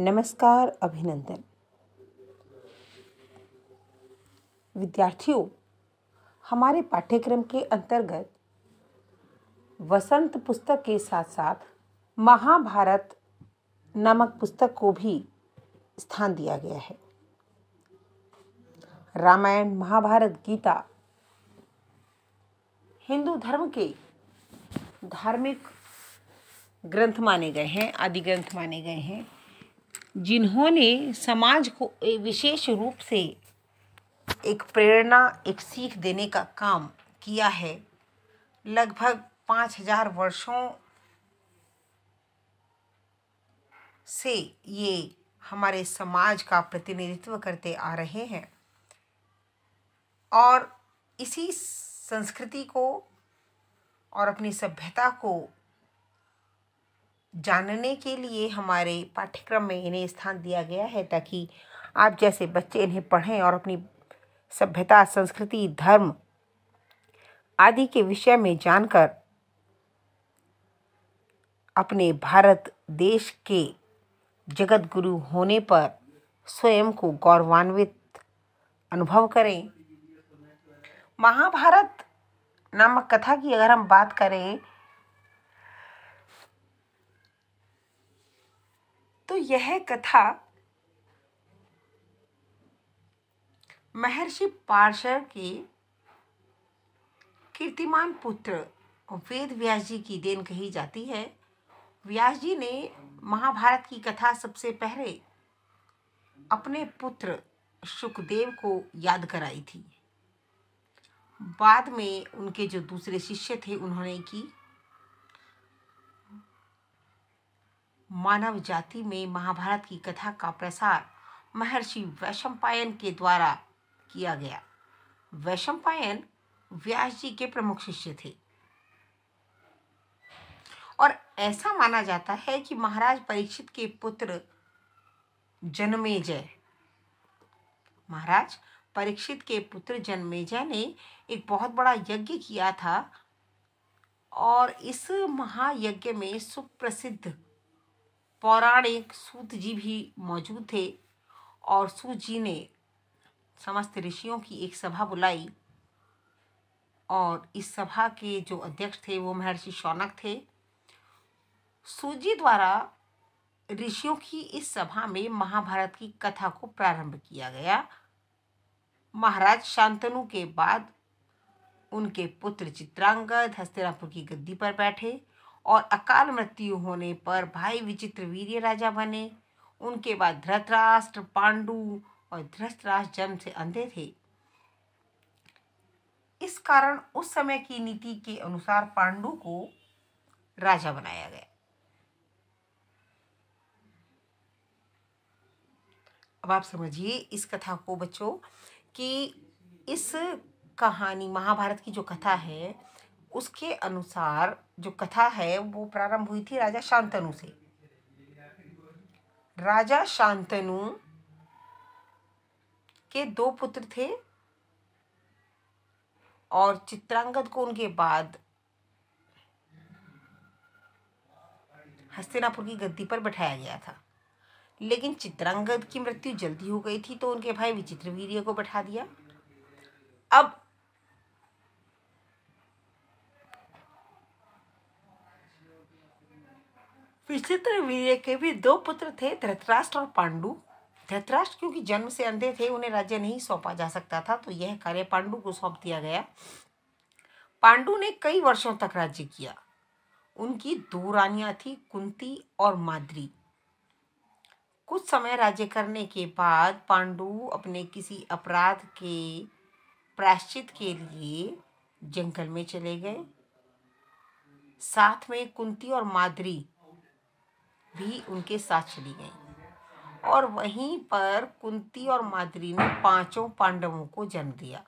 नमस्कार अभिनंदन विद्यार्थियों हमारे पाठ्यक्रम के अंतर्गत वसंत पुस्तक के साथ साथ महाभारत नामक पुस्तक को भी स्थान दिया गया है रामायण महाभारत गीता हिंदू धर्म के धार्मिक ग्रंथ माने गए हैं आदि ग्रंथ माने गए हैं जिन्होंने समाज को विशेष रूप से एक प्रेरणा एक सीख देने का काम किया है लगभग पाँच हजार वर्षों से ये हमारे समाज का प्रतिनिधित्व करते आ रहे हैं और इसी संस्कृति को और अपनी सभ्यता को जानने के लिए हमारे पाठ्यक्रम में इन्हें स्थान दिया गया है ताकि आप जैसे बच्चे इन्हें पढ़ें और अपनी सभ्यता संस्कृति धर्म आदि के विषय में जानकर अपने भारत देश के जगत गुरु होने पर स्वयं को गौरवान्वित अनुभव करें महाभारत नामक कथा की अगर हम बात करें यह कथा महर्षि पार्शव के कीर्तिमान पुत्र वेद व्यास जी की देन कही जाती है व्यास जी ने महाभारत की कथा सबसे पहले अपने पुत्र सुखदेव को याद कराई थी बाद में उनके जो दूसरे शिष्य थे उन्होंने की मानव जाति में महाभारत की कथा का प्रसार महर्षि वैशंपायन के द्वारा किया गया वैशंपायन व्यास जी के प्रमुख शिष्य थे और ऐसा माना जाता है कि महाराज परीक्षित के पुत्र जन्मेजय महाराज परीक्षित के पुत्र जन्मेजय ने एक बहुत बड़ा यज्ञ किया था और इस महायज्ञ में सुप्रसिद्ध पौराणिक सूत जी भी मौजूद थे और सूत जी ने समस्त ऋषियों की एक सभा बुलाई और इस सभा के जो अध्यक्ष थे वो महर्षि शौनक थे सूजी द्वारा ऋषियों की इस सभा में महाभारत की कथा को प्रारंभ किया गया महाराज शांतनु के बाद उनके पुत्र चित्रांगद हस्तिनापुर की गद्दी पर बैठे और अकाल मृत्यु होने पर भाई विचित्र वीर्य राजा बने उनके बाद धृतराष्ट्र पांडु और धृतराष्ट्र जन्म से अंधे थे इस कारण उस समय की नीति के अनुसार पांडु को राजा बनाया गया अब आप समझिए इस कथा को बच्चों कि इस कहानी महाभारत की जो कथा है उसके अनुसार जो कथा है वो प्रारंभ हुई थी राजा शांतनु से राजा शांतनु के दो पुत्र थे और चित्रांगद को उनके बाद हस्तिनापुर की गद्दी पर बैठाया गया था लेकिन चित्रांगद की मृत्यु जल्दी हो गई थी तो उनके भाई विचित्रवीर्य को बैठा दिया अब विचित्र वीर्य के भी दो पुत्र थे धृतराष्ट्र और पांडु धृतराष्ट्र क्योंकि जन्म से अंधे थे उन्हें राज्य नहीं सौंपा जा सकता था तो यह कार्य पांडु को सौंप दिया गया पांडु ने कई वर्षों तक राज्य किया उनकी दो रानियां थी कुंती और माद्री कुछ समय राज्य करने के बाद पांडु अपने किसी अपराध के प्रायश्चित के लिए जंगल में चले गए साथ में कुंती और माद्री भी उनके साथ चली गई और वहीं पर कुंती और माद्री ने पांचों पांडवों को जन्म दिया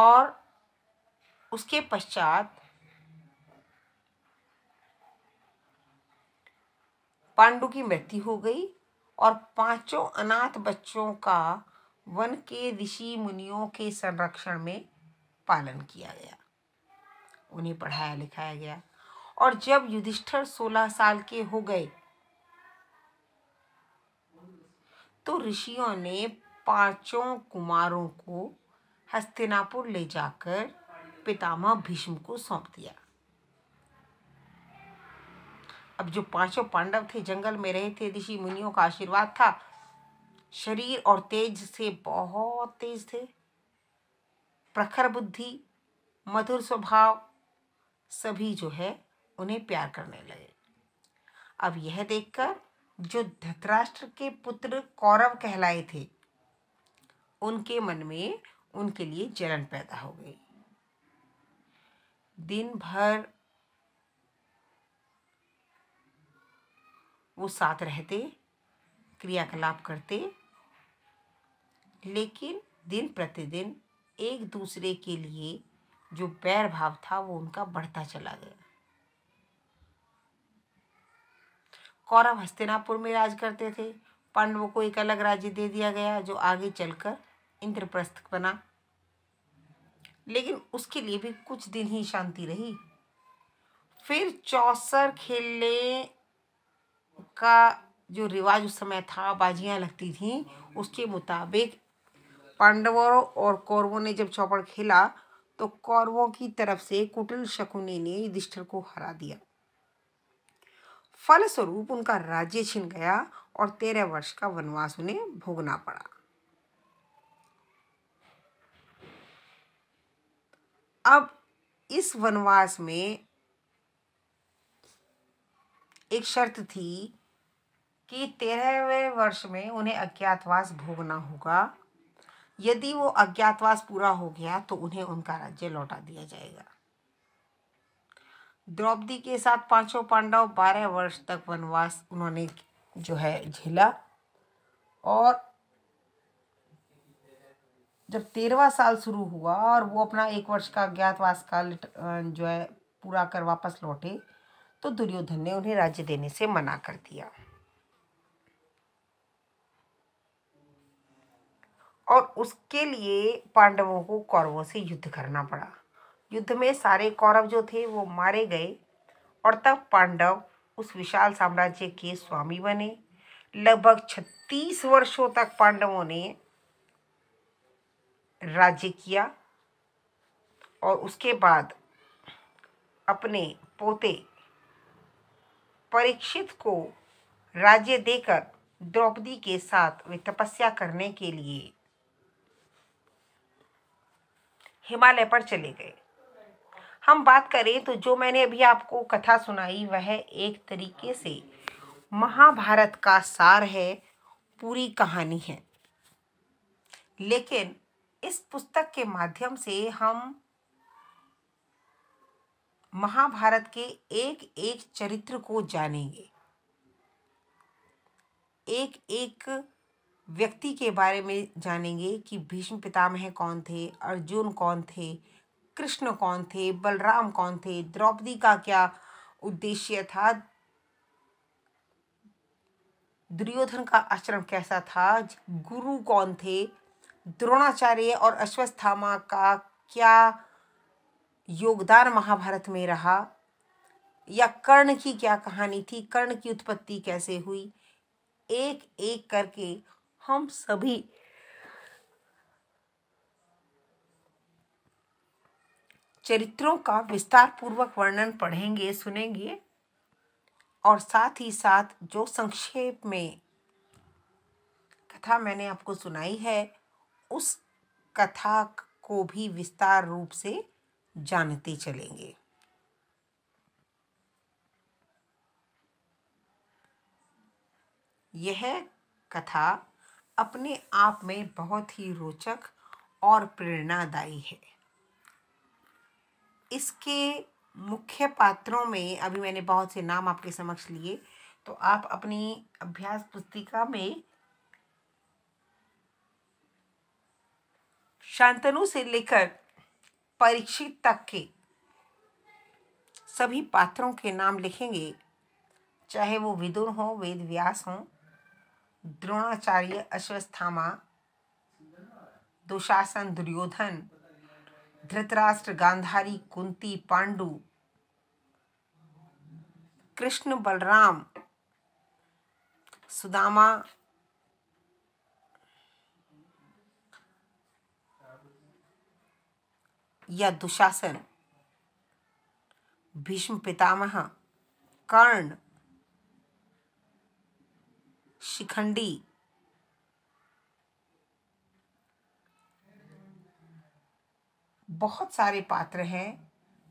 और उसके पश्चात पांडु की मृत्यु हो गई और पांचों अनाथ बच्चों का वन के ऋषि मुनियों के संरक्षण में पालन किया गया उन्हें पढ़ाया लिखाया गया और जब युधिष्ठर सोलह साल के हो गए तो ऋषियों ने पांचों कुमारों को हस्तिनापुर ले जाकर पितामह भीष्म को सौंप दिया अब जो पांचों पांडव थे जंगल में रहे थे ऋषि मुनियों का आशीर्वाद था शरीर और तेज से बहुत तेज थे प्रखर बुद्धि मधुर स्वभाव सभी जो है उन्हें प्यार करने लगे अब यह देखकर जो धृतराष्ट्र के पुत्र कौरव कहलाए थे उनके मन में उनके लिए जलन पैदा हो गई दिन भर वो साथ रहते क्रियाकलाप करते लेकिन दिन प्रतिदिन एक दूसरे के लिए जो पैर भाव था वो उनका बढ़ता चला गया कौरव हस्तिनापुर में राज करते थे पांडवों को एक अलग राज्य दे दिया गया जो आगे चलकर इंद्रप्रस्थ बना लेकिन उसके लिए भी कुछ दिन ही शांति रही फिर चौसर खेलने का जो रिवाज उस समय था बाजियां लगती थीं उसके मुताबिक पांडवों और कौरवों ने जब चौपड़ खेला तो कौरवों की तरफ से कुटिल शकुनी ने युधिष्ठिर को हरा दिया फलस्वरूप उनका राज्य छिन गया और तेरह वर्ष का वनवास उन्हें भोगना पड़ा अब इस वनवास में एक शर्त थी कि तेरहवें वर्ष में उन्हें अज्ञातवास भोगना होगा यदि वो अज्ञातवास पूरा हो गया तो उन्हें उनका राज्य लौटा दिया जाएगा द्रौपदी के साथ पांचों पांडव बारह वर्ष तक वनवास उन्होंने जो है झेला और जब तेरहवा साल शुरू हुआ और वो अपना एक वर्ष का अज्ञातवास काल जो है पूरा कर वापस लौटे तो दुर्योधन ने उन्हें राज्य देने से मना कर दिया और उसके लिए पांडवों को कौरवों से युद्ध करना पड़ा युद्ध में सारे कौरव जो थे वो मारे गए और तब पांडव उस विशाल साम्राज्य के स्वामी बने लगभग छत्तीस वर्षों तक पांडवों ने राज्य किया और उसके बाद अपने पोते परीक्षित को राज्य देकर द्रौपदी के साथ वे तपस्या करने के लिए हिमालय पर चले गए हम बात करें तो जो मैंने अभी आपको कथा सुनाई वह एक तरीके से महाभारत का सार है पूरी कहानी है लेकिन इस पुस्तक के माध्यम से हम महाभारत के एक एक चरित्र को जानेंगे एक एक व्यक्ति के बारे में जानेंगे कि भीष्म पितामह कौन थे अर्जुन कौन थे कृष्ण कौन थे बलराम कौन थे द्रौपदी का क्या उद्देश्य था दुर्योधन का आचरण कैसा था गुरु कौन थे द्रोणाचार्य और अश्वस्थामा का क्या योगदान महाभारत में रहा या कर्ण की क्या कहानी थी कर्ण की उत्पत्ति कैसे हुई एक एक करके हम सभी चरित्रों का विस्तार पूर्वक वर्णन पढ़ेंगे सुनेंगे और साथ ही साथ जो संक्षेप में कथा मैंने आपको सुनाई है उस कथा को भी विस्तार रूप से जानते चलेंगे यह कथा अपने आप में बहुत ही रोचक और प्रेरणादायी है इसके मुख्य पात्रों में अभी मैंने बहुत से नाम आपके समक्ष लिए तो आप अपनी अभ्यास पुस्तिका में शांतनु से लेकर परीक्षित तक के सभी पात्रों के नाम लिखेंगे चाहे वो विदुर हों वेद व्यास हों द्रोणाचार्य अश्वस्थामा दुशासन दुर्योधन धृतराष्ट्र गांधारी कुंती पांडु कृष्ण बलराम सुदामा या दुशासन भीष्म पितामह कर्ण शिखंडी बहुत सारे पात्र हैं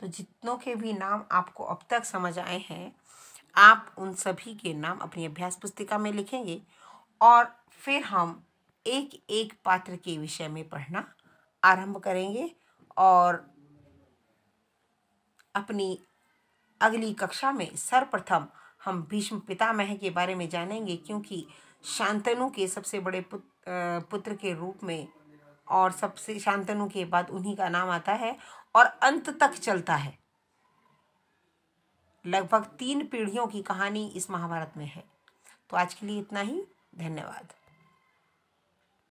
तो जितनों के भी नाम आपको अब तक समझ आए हैं आप उन सभी के नाम अपनी अभ्यास पुस्तिका में लिखेंगे और फिर हम एक एक पात्र के विषय में पढ़ना आरंभ करेंगे और अपनी अगली कक्षा में सर्वप्रथम हम भीष्म पितामह के बारे में जानेंगे क्योंकि शांतनु के सबसे बड़े पुत्र के रूप में और सबसे शांतनु के बाद उन्हीं का नाम आता है और अंत तक चलता है लगभग तीन पीढ़ियों की कहानी इस महाभारत में है तो आज के लिए इतना ही धन्यवाद